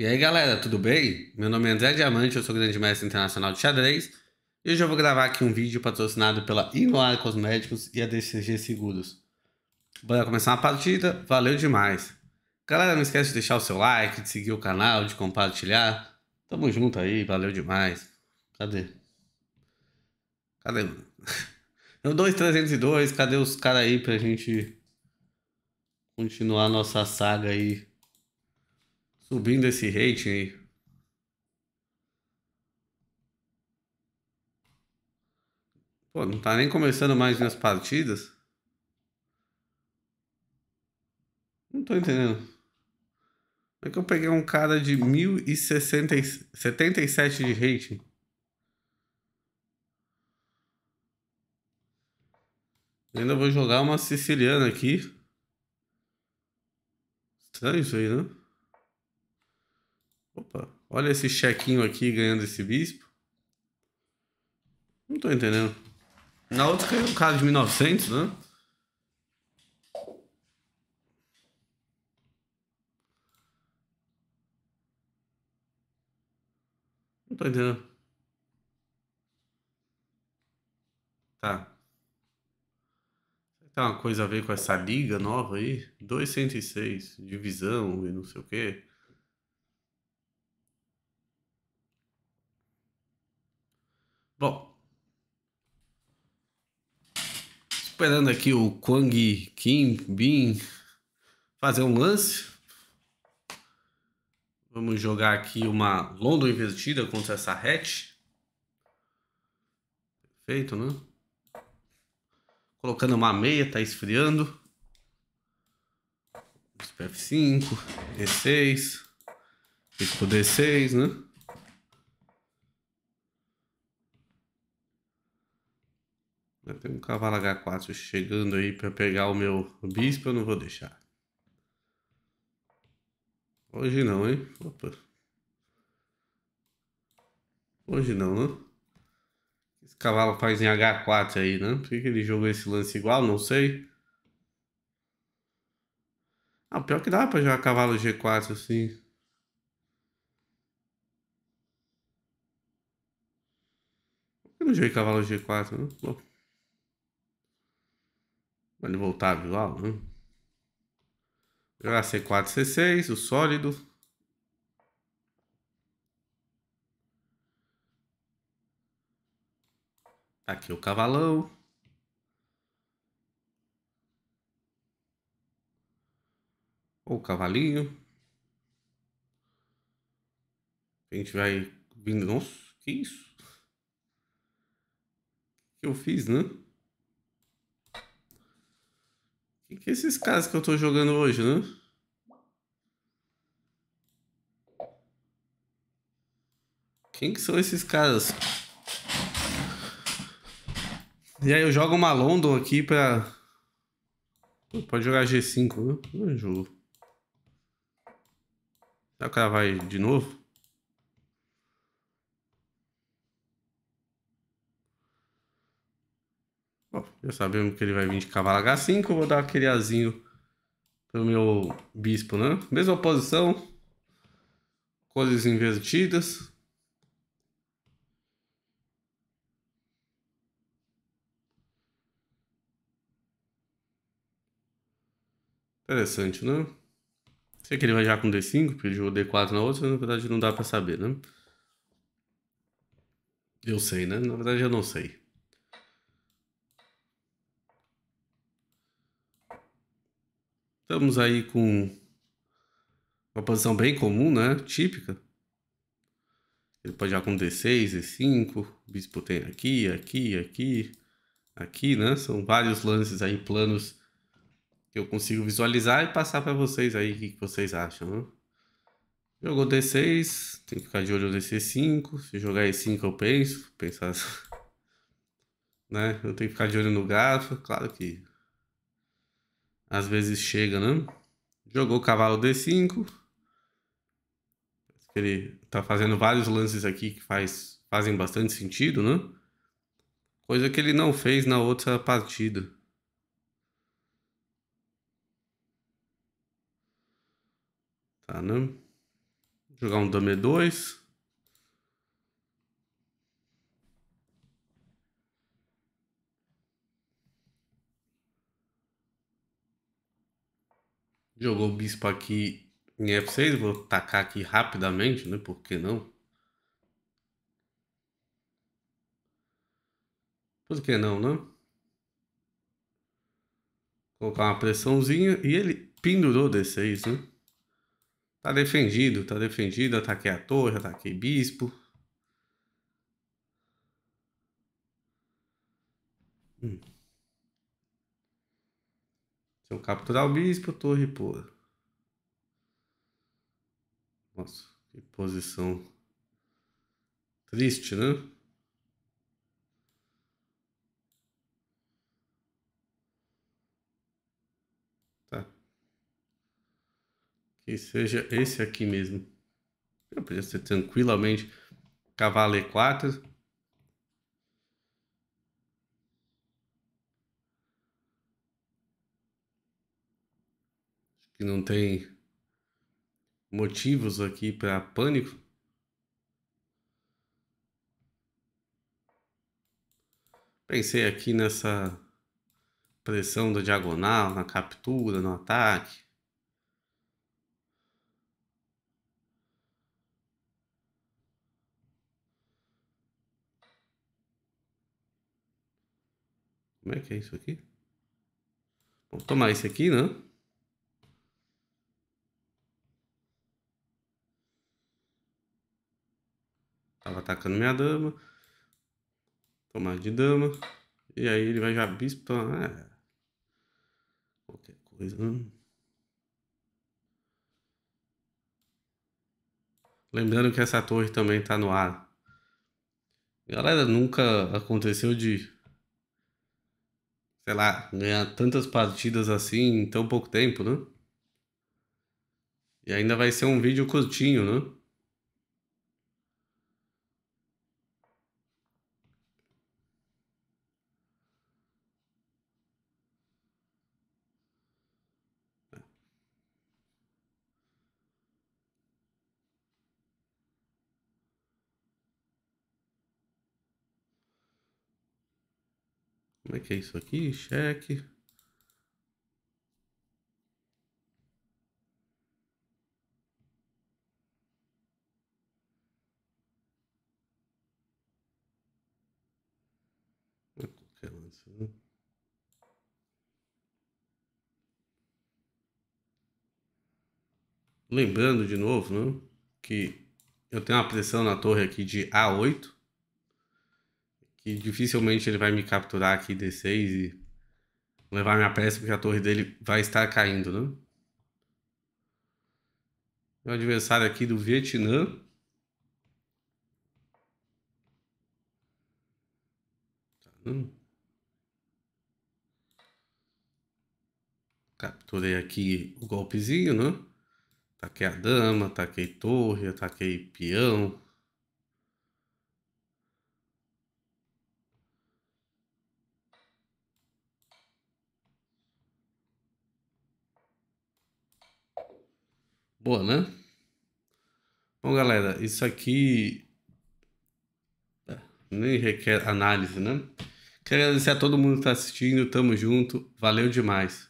E aí galera, tudo bem? Meu nome é André Diamante, eu sou grande mestre internacional de xadrez e hoje eu vou gravar aqui um vídeo patrocinado pela Inoar Cosméticos e a DCG Seguros. Bora começar a partida, valeu demais! Galera, não esquece de deixar o seu like, de seguir o canal, de compartilhar. Tamo junto aí, valeu demais. Cadê? Cadê? É eu 2302, cadê os caras aí pra gente continuar nossa saga aí? Subindo esse rating aí. Pô, não tá nem começando mais minhas partidas. Não tô entendendo. Como é que eu peguei um cara de 1077 de rating? ainda vou jogar uma siciliana aqui. Estranho isso aí, né? Opa, olha esse chequinho aqui ganhando esse bispo. Não tô entendendo. Na outra caiu um cara de 1900, né? Não tô entendendo. Tá. Tem uma coisa a ver com essa liga nova aí? 206, divisão e não sei o quê. Bom. Esperando aqui o Kwang Kim Bin fazer um lance. Vamos jogar aqui uma London invertida contra essa hatch. Perfeito, né? Colocando uma meia, tá esfriando. Vamos F5, d 6 Bispo D6, né? Tem um cavalo H4 chegando aí para pegar o meu bispo, eu não vou deixar. Hoje não, hein? Opa. Hoje não, né? Esse cavalo faz em H4 aí, né? Por que, ele jogou esse lance igual? Não sei. Ah, pior é que dá pra jogar cavalo G4 assim. Por Eu não joguei cavalo G4, né? Bom. Quando voltar, viu? Ah, hum. Jogar C4, C6, o sólido. Tá aqui o cavalão. o cavalinho. A gente vai vindo. Nossa, que isso? que eu fiz, né? Que que é esses caras que eu tô jogando hoje, né? Quem que são esses caras? E aí eu jogo uma London aqui pra... Pode jogar G5, né? Não jogo. Será que o cara vai de novo? já sabemos que ele vai vir de cavalo H5, eu vou dar aquele azinho pro meu bispo, né? Mesma posição, coisas invertidas. Interessante, né? Sei que ele vai já com D5, porque ele jogou D4 na outra, mas na verdade não dá pra saber, né? Eu sei, né? Na verdade eu não sei. Estamos aí com uma posição bem comum, né? Típica. Ele pode jogar com D6, E5, bispo tem aqui, aqui, aqui, aqui, né? São vários lances aí, planos que eu consigo visualizar e passar para vocês aí o que vocês acham, né? Jogou D6, tem que ficar de olho no d 5 Se jogar E5 eu penso, pensar... né? Eu tenho que ficar de olho no gato, claro que às vezes chega, né? Jogou o cavalo D5. Ele tá fazendo vários lances aqui que faz, fazem bastante sentido, né? Coisa que ele não fez na outra partida. Tá, né? Jogar um Dame 2. Jogou o bispo aqui em F6, vou tacar aqui rapidamente, né? Por que não? Por que não, né? Colocar uma pressãozinha e ele pendurou D6, né? Tá defendido, tá defendido, ataquei a torre, ataquei bispo. Hum. Então, capturar o bispo, torre por. Nossa, que posição triste, né? Tá. Que seja esse aqui mesmo. Eu podia ser tranquilamente cavalo E4 que não tem motivos aqui para pânico. Pensei aqui nessa pressão da diagonal, na captura, no ataque. Como é que é isso aqui? Vamos tomar esse aqui, né? Tava atacando minha dama. Tomar de dama. E aí ele vai já bispo. Né? qualquer coisa. Né? Lembrando que essa torre também tá no ar. Galera, nunca aconteceu de. Sei lá, ganhar tantas partidas assim em tão pouco tempo, né? E ainda vai ser um vídeo curtinho, né? Como é que é isso aqui? Cheque. Lembrando de novo, né? Que eu tenho uma pressão na torre aqui de A8 que dificilmente ele vai me capturar aqui D6 e levar minha peça porque a torre dele vai estar caindo, né? Meu adversário aqui do Vietnã. Tá, hum. Capturei aqui o golpezinho, né? Taquei a dama, taquei torre, taquei peão. Boa, né? Bom, galera, isso aqui é, nem requer análise, né? Quero agradecer a todo mundo que está assistindo, tamo junto, valeu demais.